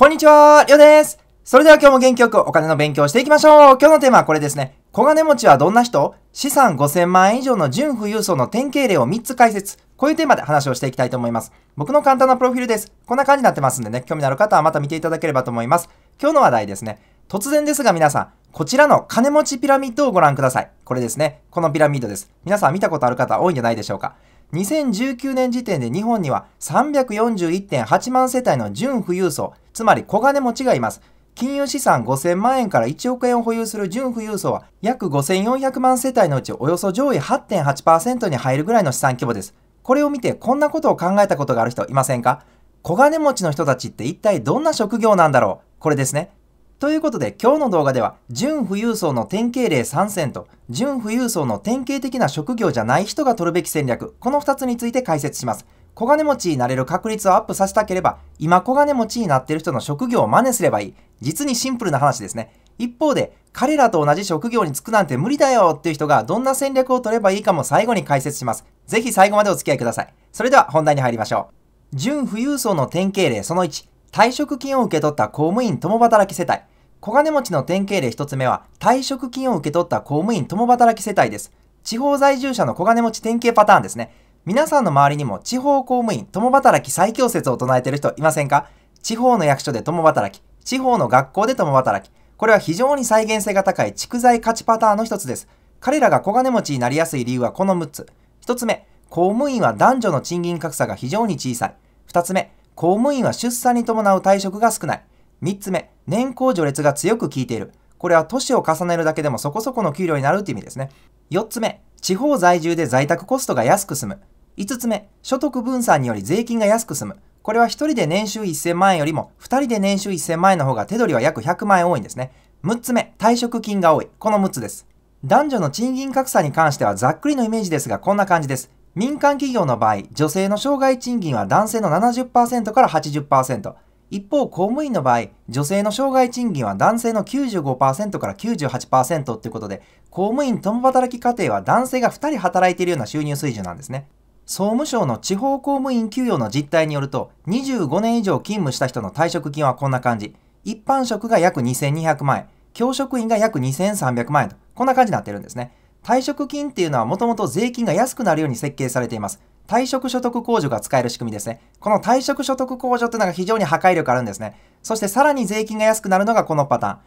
こんにちは、りょうです。それでは今日も元気よくお金の勉強していきましょう。今日のテーマはこれですね。小金持ちはどんな人資産5000万円以上の純富裕層の典型例を3つ解説。こういうテーマで話をしていきたいと思います。僕の簡単なプロフィールです。こんな感じになってますんでね、興味のある方はまた見ていただければと思います。今日の話題ですね。突然ですが皆さん、こちらの金持ちピラミッドをご覧ください。これですね。このピラミッドです。皆さん見たことある方多いんじゃないでしょうか。2019年時点で日本には341.8万世帯の純富裕層、つまり小金持ちがいます。金融資産5000万円から1億円を保有する純富裕層は約5400万世帯のうちおよそ上位8.8%に入るぐらいの資産規模です。これを見てこんなことを考えたことがある人いませんか小金持ちの人たちって一体どんな職業なんだろうこれですね。ということで今日の動画では純富裕層の典型例3選と純富裕層の典型的な職業じゃない人が取るべき戦略この2つについて解説します。小金持ちになれる確率をアップさせたければ今小金持ちになってる人の職業を真似すればいい実にシンプルな話ですね。一方で彼らと同じ職業に就くなんて無理だよっていう人がどんな戦略を取ればいいかも最後に解説します。ぜひ最後までお付き合いください。それでは本題に入りましょう。純富裕層の典型例その1退職金を受け取った公務員共働き世帯。小金持ちの典型例1つ目は、退職金を受け取った公務員共働き世帯です。地方在住者の小金持ち典型パターンですね。皆さんの周りにも地方公務員共働き最強説を唱えてる人いませんか地方の役所で共働き、地方の学校で共働き。これは非常に再現性が高い蓄財価値パターンの一つです。彼らが小金持ちになりやすい理由はこの6つ。1つ目、公務員は男女の賃金格差が非常に小さい。2つ目、公務員は出産に伴う退職が少ない。3つ目、年功序列が強く効いている。これは年を重ねるだけでもそこそこの給料になるって意味ですね。4つ目、地方在住で在宅コストが安く済む。5つ目、所得分散により税金が安く済む。これは1人で年収1000万円よりも2人で年収1000万円の方が手取りは約100万円多いんですね。6つ目、退職金が多い。この6つです。男女の賃金格差に関してはざっくりのイメージですがこんな感じです。民間企業の場合、女性の障害賃金は男性の70%から80%。一方、公務員の場合、女性の障害賃金は男性の95%から98%ということで、公務員共働き家庭は男性が2人働いているような収入水準なんですね。総務省の地方公務員給与の実態によると、25年以上勤務した人の退職金はこんな感じ。一般職が約2200万円、教職員が約2300万円と、こんな感じになってるんですね。退職金っていうのはもともと税金が安くなるように設計されています。退職所得控除が使える仕組みですね。この退職所得控除っていうのが非常に破壊力あるんですね。そしてさらに税金が安くなるのがこのパターン。1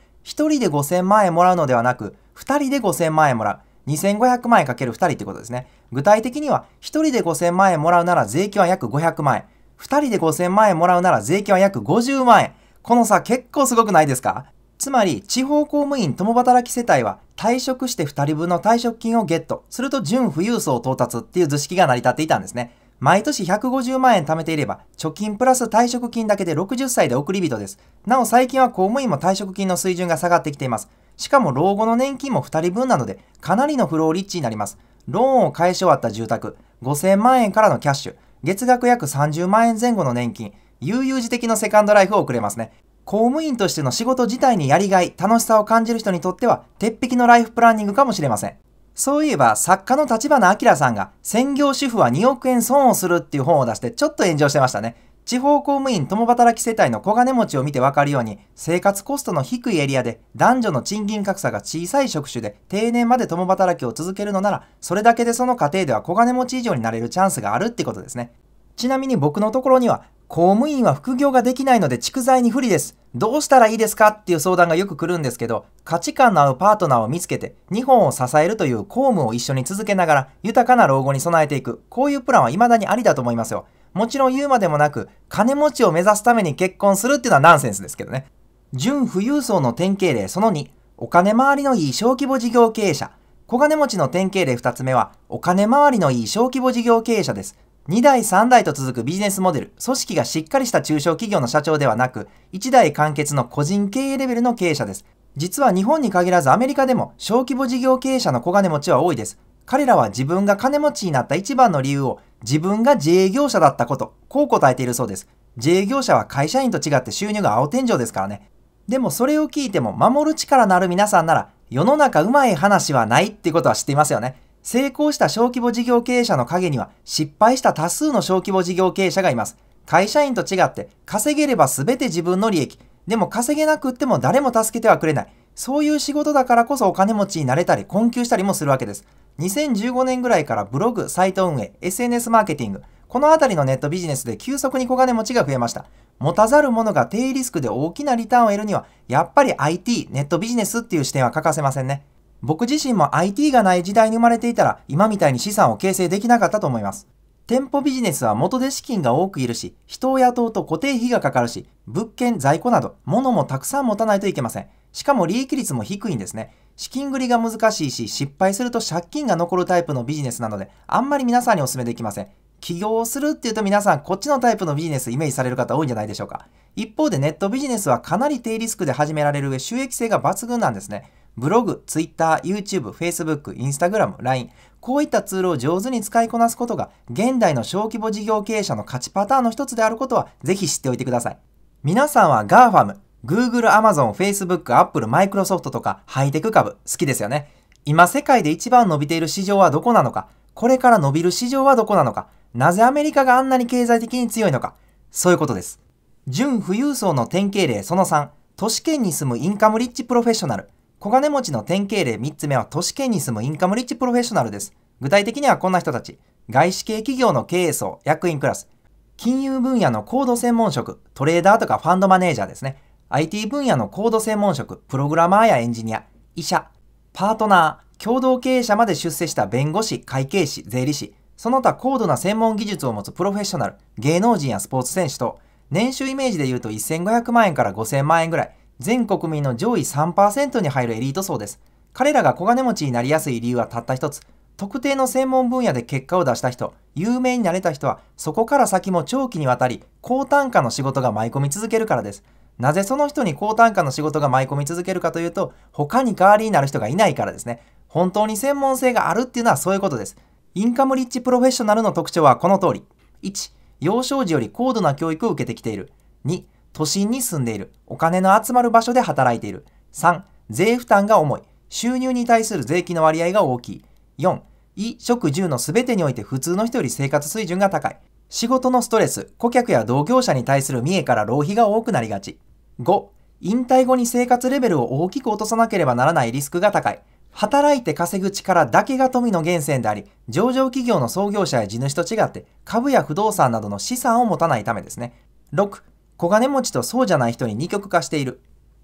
人で5000万円もらうのではなく、2人で5000万円もらう。2500万円かける2人ってことですね。具体的には、1人で5000万円もらうなら税金は約500万円。2人で5000万円もらうなら税金は約50万円。この差結構すごくないですかつまり、地方公務員共働き世帯は退職して2人分の退職金をゲット。すると準富裕層到達っていう図式が成り立っていたんですね。毎年150万円貯めていれば、貯金プラス退職金だけで60歳で送り人です。なお最近は公務員も退職金の水準が下がってきています。しかも老後の年金も2人分なので、かなりのフローリッチになります。ローンを返し終わった住宅、5000万円からのキャッシュ、月額約30万円前後の年金、悠々自適のセカンドライフを送れますね。公務員としての仕事自体にやりがい、楽しさを感じる人にとっては、鉄壁のライフプランニングかもしれません。そういえば、作家の立花明さんが、専業主婦は2億円損をするっていう本を出して、ちょっと炎上してましたね。地方公務員共働き世帯の小金持ちを見てわかるように、生活コストの低いエリアで男女の賃金格差が小さい職種で定年まで共働きを続けるのなら、それだけでその家庭では小金持ち以上になれるチャンスがあるってことですね。ちなみに僕のところには公務員は副業ができないので蓄財に不利です。どうしたらいいですかっていう相談がよく来るんですけど、価値観の合うパートナーを見つけて、日本を支えるという公務を一緒に続けながら、豊かな老後に備えていく、こういうプランは未だにありだと思いますよ。もちろん言うまでもなく、金持ちを目指すために結婚するっていうのはナンセンスですけどね。純富裕層の典型例その2、お金回りのいい小規模事業経営者。小金持ちの典型例2つ目は、お金回りのいい小規模事業経営者です。2代3代と続くビジネスモデル、組織がしっかりした中小企業の社長ではなく、1代完結の個人経営レベルの経営者です。実は日本に限らずアメリカでも小規模事業経営者の小金持ちは多いです。彼らは自分が金持ちになった一番の理由を自分が自営業者だったこと、こう答えているそうです。自営業者は会社員と違って収入が青天井ですからね。でもそれを聞いても守る力のある皆さんなら世の中うまい話はないってことは知っていますよね。成功した小規模事業経営者の陰には失敗した多数の小規模事業経営者がいます。会社員と違って稼げれば全て自分の利益。でも稼げなくっても誰も助けてはくれない。そういう仕事だからこそお金持ちになれたり困窮したりもするわけです。2015年ぐらいからブログ、サイト運営、SNS マーケティング、この辺りのネットビジネスで急速に小金持ちが増えました。持たざる者が低リスクで大きなリターンを得るには、やっぱり IT、ネットビジネスっていう視点は欠かせませんね。僕自身も IT がない時代に生まれていたら、今みたいに資産を形成できなかったと思います。店舗ビジネスは元で資金が多くいるし、人を雇うと固定費がかかるし、物件、在庫など、物もたくさん持たないといけません。しかも利益率も低いんですね。資金繰りが難しいし、失敗すると借金が残るタイプのビジネスなので、あんまり皆さんにお勧めできません。起業するっていうと皆さんこっちのタイプのビジネスイメージされる方多いんじゃないでしょうか。一方でネットビジネスはかなり低リスクで始められる上収益性が抜群なんですね。ブログ、ツイッター、YouTube、Facebook、Instagram、LINE、こういったツールを上手に使いこなすことが、現代の小規模事業経営者の勝ちパターンの一つであることは、ぜひ知っておいてください。皆さんは GAFAM、Google、Amazon、Facebook、Apple、Microsoft とかハイテク株好きですよね。今世界で一番伸びている市場はどこなのか、これから伸びる市場はどこなのか、なぜアメリカがあんなに経済的に強いのか、そういうことです。純富裕層の典型例その3、都市圏に住むインカムリッチプロフェッショナル。小金持ちの典型例3つ目は都市圏に住むインカムリッチプロフェッショナルです。具体的にはこんな人たち。外資系企業の経営層、役員クラス。金融分野の高度専門職、トレーダーとかファンドマネージャーですね。IT 分野の高度専門職、プログラマーやエンジニア、医者、パートナー、共同経営者まで出世した弁護士、会計士、税理士、その他高度な専門技術を持つプロフェッショナル、芸能人やスポーツ選手と、年収イメージで言うと1500万円から5000万円ぐらい、全国民の上位3%に入るエリート層です。彼らが小金持ちになりやすい理由はたった一つ。特定の専門分野で結果を出した人、有名になれた人は、そこから先も長期にわたり、高単価の仕事が舞い込み続けるからです。なぜその人に高単価の仕事が舞い込み続けるかというと、他に代わりになる人がいないからですね。本当に専門性があるっていうのはそういうことです。インカムリッチプロフェッショナルの特徴はこの通り。1、幼少時より高度な教育を受けてきている。2、都心に住んでいる、お金の集まる場所で働いている。3、税負担が重い、収入に対する税金の割合が大きい。4、衣、食、住の全てにおいて普通の人より生活水準が高い。仕事のストレス、顧客や同業者に対する見栄から浪費が多くなりがち。5、引退後に生活レベルを大きく落とさなければならないリスクが高い。働いて稼ぐ力だけが富の源泉であり、上場企業の創業者や地主と違って、株や不動産などの資産を持たないためですね。6、小金持ちとそうじゃない人に二極化している。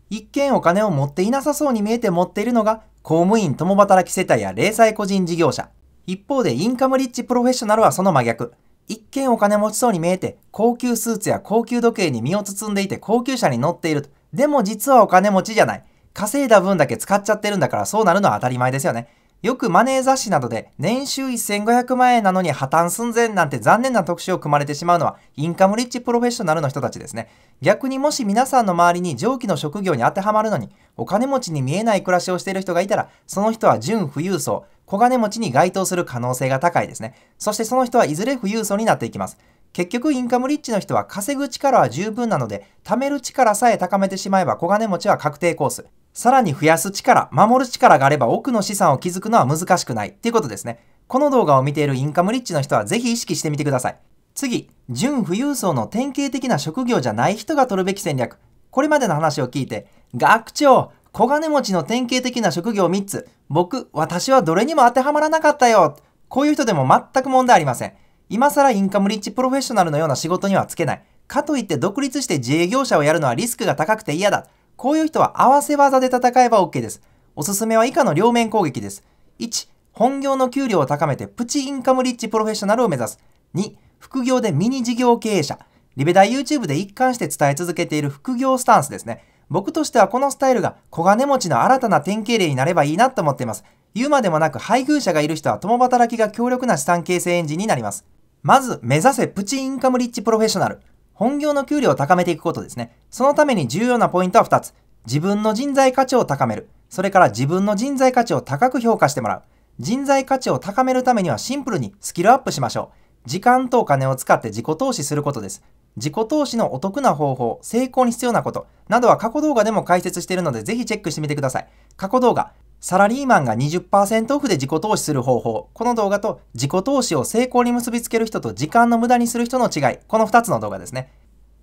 一見お金を持っていなさそうに見えて持っているのが公務員共働き世帯や零細個人事業者。一方でインカムリッチプロフェッショナルはその真逆。一見お金持ちそうに見えて高級スーツや高級時計に身を包んでいて高級車に乗っている。でも実はお金持ちじゃない。稼いだ分だけ使っちゃってるんだからそうなるのは当たり前ですよね。よくマネー雑誌などで年収1500万円なのに破綻寸前なんて残念な特集を組まれてしまうのはインカムリッチプロフェッショナルの人たちですね。逆にもし皆さんの周りに上記の職業に当てはまるのにお金持ちに見えない暮らしをしている人がいたらその人は純富裕層、小金持ちに該当する可能性が高いですね。そしてその人はいずれ富裕層になっていきます。結局インカムリッチの人は稼ぐ力は十分なので貯める力さえ高めてしまえば小金持ちは確定コース。さらに増やす力、守る力があれば奥の資産を築くのは難しくないっていうことですね。この動画を見ているインカムリッチの人はぜひ意識してみてください。次、純富裕層の典型的な職業じゃない人が取るべき戦略。これまでの話を聞いて、学長、小金持ちの典型的な職業3つ、僕、私はどれにも当てはまらなかったよ。こういう人でも全く問題ありません。今更インカムリッチプロフェッショナルのような仕事にはつけない。かといって独立して自営業者をやるのはリスクが高くて嫌だ。こういう人は合わせ技で戦えば OK です。おすすめは以下の両面攻撃です。1、本業の給料を高めてプチインカムリッチプロフェッショナルを目指す。2、副業でミニ事業経営者。リベダー YouTube で一貫して伝え続けている副業スタンスですね。僕としてはこのスタイルが小金持ちの新たな典型例になればいいなと思っています。言うまでもなく配偶者がいる人は共働きが強力な資産形成エンジンになります。まず、目指せプチインカムリッチプロフェッショナル。本業の給料を高めていくことですね。そのために重要なポイントは2つ。自分の人材価値を高める。それから自分の人材価値を高く評価してもらう。人材価値を高めるためにはシンプルにスキルアップしましょう。時間とお金を使って自己投資することです。自己投資のお得な方法、成功に必要なことなどは過去動画でも解説しているのでぜひチェックしてみてください。過去動画、サラリーマンが20%オフで自己投資する方法。この動画と自己投資を成功に結びつける人と時間の無駄にする人の違い。この2つの動画ですね。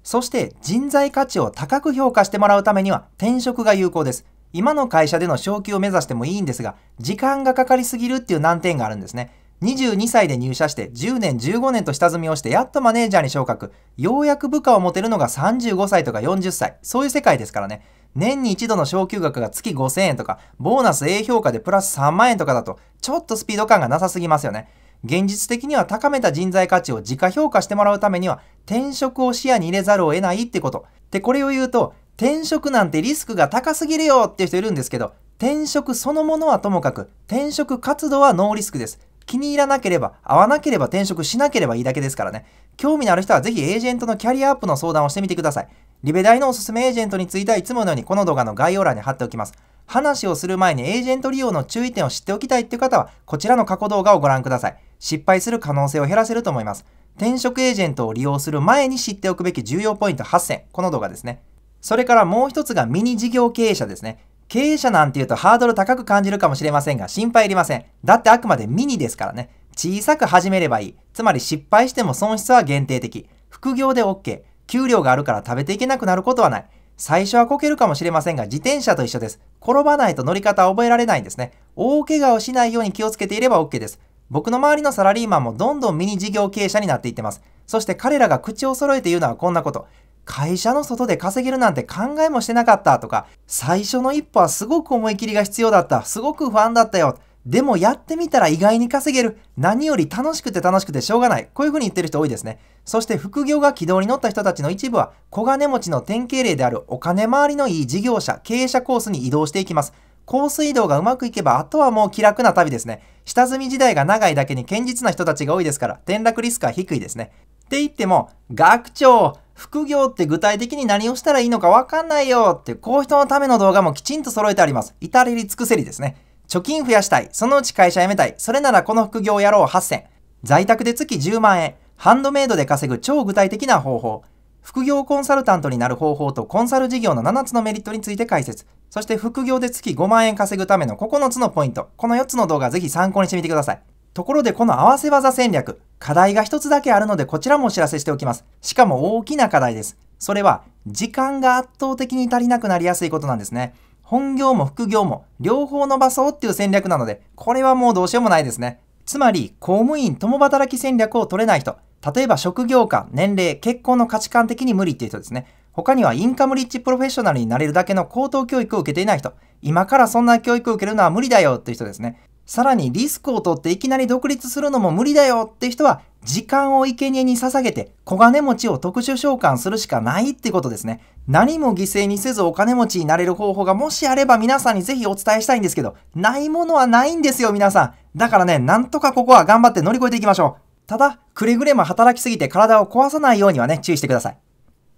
そして人材価値を高く評価してもらうためには転職が有効です。今の会社での昇給を目指してもいいんですが、時間がかかりすぎるっていう難点があるんですね。22歳で入社して10年15年と下積みをしてやっとマネージャーに昇格ようやく部下を持てるのが35歳とか40歳そういう世界ですからね年に一度の昇給額が月5000円とか、ボーナス A 評価でプラス3万円とかだと、ちょっとスピード感がなさすぎますよね。現実的には高めた人材価値を自家評価してもらうためには、転職を視野に入れざるを得ないってこと。で、これを言うと、転職なんてリスクが高すぎるよっていう人いるんですけど、転職そのものはともかく、転職活動はノーリスクです。気に入らなければ、合わなければ転職しなければいいだけですからね。興味のある人はぜひエージェントのキャリアアップの相談をしてみてください。リベ大のおすすめエージェントについてはいつものようにこの動画の概要欄に貼っておきます。話をする前にエージェント利用の注意点を知っておきたいっていう方は、こちらの過去動画をご覧ください。失敗する可能性を減らせると思います。転職エージェントを利用する前に知っておくべき重要ポイント8選。この動画ですね。それからもう一つがミニ事業経営者ですね。経営者なんて言うとハードル高く感じるかもしれませんが、心配いりません。だってあくまでミニですからね。小さく始めればいい。つまり失敗しても損失は限定的。副業で OK。給料があるから食べていけなくなることはない。最初はこけるかもしれませんが、自転車と一緒です。転ばないと乗り方を覚えられないんですね。大怪我をしないように気をつけていれば OK です。僕の周りのサラリーマンもどんどんミニ事業経営者になっていってます。そして彼らが口を揃えて言うのはこんなこと。会社の外で稼げるなんて考えもしてなかったとか、最初の一歩はすごく思い切りが必要だった。すごく不安だったよ。でもやってみたら意外に稼げる。何より楽しくて楽しくてしょうがない。こういう風に言ってる人多いですね。そして副業が軌道に乗った人たちの一部は、小金持ちの典型例であるお金回りのいい事業者、経営者コースに移動していきます。コース移動がうまくいけば、あとはもう気楽な旅ですね。下積み時代が長いだけに堅実な人たちが多いですから、転落リスクは低いですね。って言っても、学長、副業って具体的に何をしたらいいのかわかんないよって、こう人のための動画もきちんと揃えてあります。至れり尽くせりですね。貯金増やしたい。そのうち会社辞めたい。それならこの副業をやろう8 0 0 0在宅で月10万円。ハンドメイドで稼ぐ超具体的な方法。副業コンサルタントになる方法とコンサル事業の7つのメリットについて解説。そして副業で月5万円稼ぐための9つのポイント。この4つの動画ぜひ参考にしてみてください。ところでこの合わせ技戦略。課題が1つだけあるのでこちらもお知らせしておきます。しかも大きな課題です。それは時間が圧倒的に足りなくなりやすいことなんですね。本業も副業も両方伸ばそうっていう戦略なので、これはもうどうしようもないですね。つまり、公務員共働き戦略を取れない人、例えば職業観、年齢、結婚の価値観的に無理っていう人ですね。他にはインカムリッチプロフェッショナルになれるだけの高等教育を受けていない人、今からそんな教育を受けるのは無理だよっていう人ですね。さらにリスクを取っていきなり独立するのも無理だよって人は、時間を生贄に捧げて小金持ちを特殊召喚するしかないってことですね。何も犠牲にせずお金持ちになれる方法がもしあれば皆さんにぜひお伝えしたいんですけど、ないものはないんですよ皆さん。だからね、なんとかここは頑張って乗り越えていきましょう。ただ、くれぐれも働きすぎて体を壊さないようにはね、注意してください。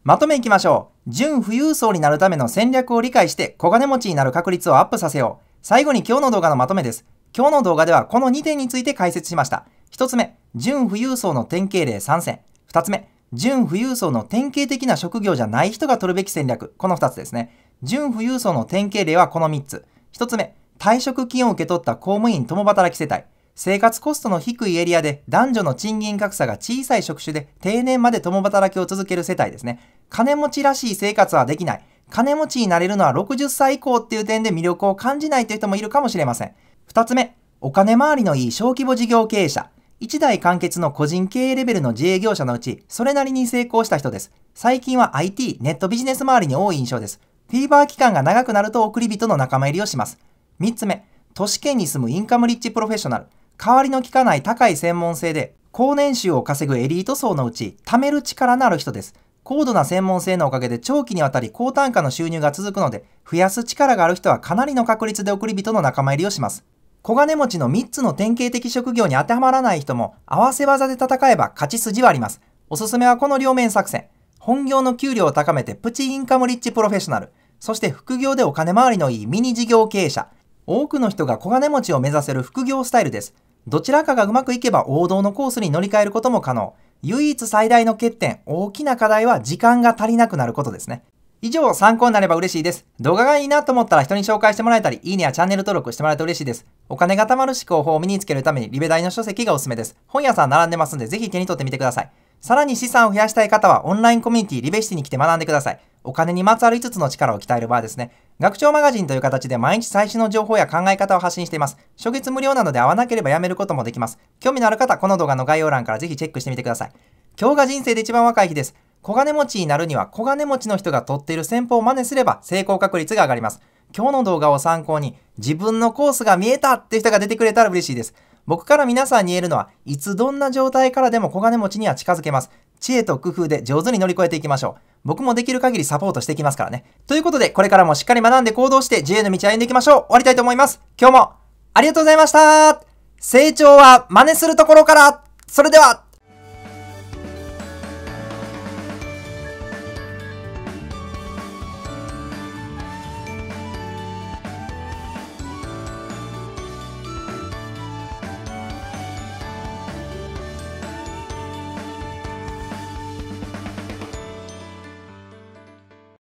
まとめいきましょう。純富裕層になるための戦略を理解して小金持ちになる確率をアップさせよう。最後に今日の動画のまとめです。今日の動画ではこの2点について解説しました。1つ目、純富裕層の典型例参戦。2つ目、純富裕層の典型的な職業じゃない人が取るべき戦略。この2つですね。純富裕層の典型例はこの3つ。1つ目、退職金を受け取った公務員共働き世帯。生活コストの低いエリアで男女の賃金格差が小さい職種で定年まで共働きを続ける世帯ですね。金持ちらしい生活はできない。金持ちになれるのは60歳以降っていう点で魅力を感じないという人もいるかもしれません。2つ目、お金回りのいい小規模事業経営者。1代完結の個人経営レベルの自営業者のうち、それなりに成功した人です。最近は IT、ネットビジネス周りに多い印象です。フィーバー期間が長くなると送り人の仲間入りをします。3つ目、都市圏に住むインカムリッチプロフェッショナル。代わりの効かない高い専門性で、高年収を稼ぐエリート層のうち、貯める力のある人です。高度な専門性のおかげで長期にわたり高単価の収入が続くので、増やす力がある人はかなりの確率で送り人の仲間入りをします。小金持ちの3つの典型的職業に当てはまらない人も合わせ技で戦えば勝ち筋はあります。おすすめはこの両面作戦。本業の給料を高めてプチインカムリッチプロフェッショナル。そして副業でお金回りのいいミニ事業経営者。多くの人が小金持ちを目指せる副業スタイルです。どちらかがうまくいけば王道のコースに乗り換えることも可能。唯一最大の欠点、大きな課題は時間が足りなくなることですね。以上参考になれば嬉しいです。動画がいいなと思ったら人に紹介してもらえたり、いいねやチャンネル登録してもらえると嬉しいです。お金が貯まる思考法を身につけるためにリベ大の書籍がおすすめです。本屋さん並んでますんで、ぜひ手に取ってみてください。さらに資産を増やしたい方はオンラインコミュニティリベシティに来て学んでください。お金にまつわる5つの力を鍛える場ですね。学長マガジンという形で毎日最新の情報や考え方を発信しています。初月無料なので会わなければやめることもできます。興味のある方、この動画の概要欄からぜひチェックしてみてください。今日が人生で一番若い日です。小金持ちになるには小金持ちの人が取っている戦法を真似すれば成功確率が上がります。今日の動画を参考に自分のコースが見えたって人が出てくれたら嬉しいです。僕から皆さんに言えるのは、いつどんな状態からでも小金持ちには近づけます。知恵と工夫で上手に乗り越えていきましょう。僕もできる限りサポートしていきますからね。ということで、これからもしっかり学んで行動して自由の道を歩んでいきましょう。終わりたいと思います。今日もありがとうございました成長は真似するところからそれでは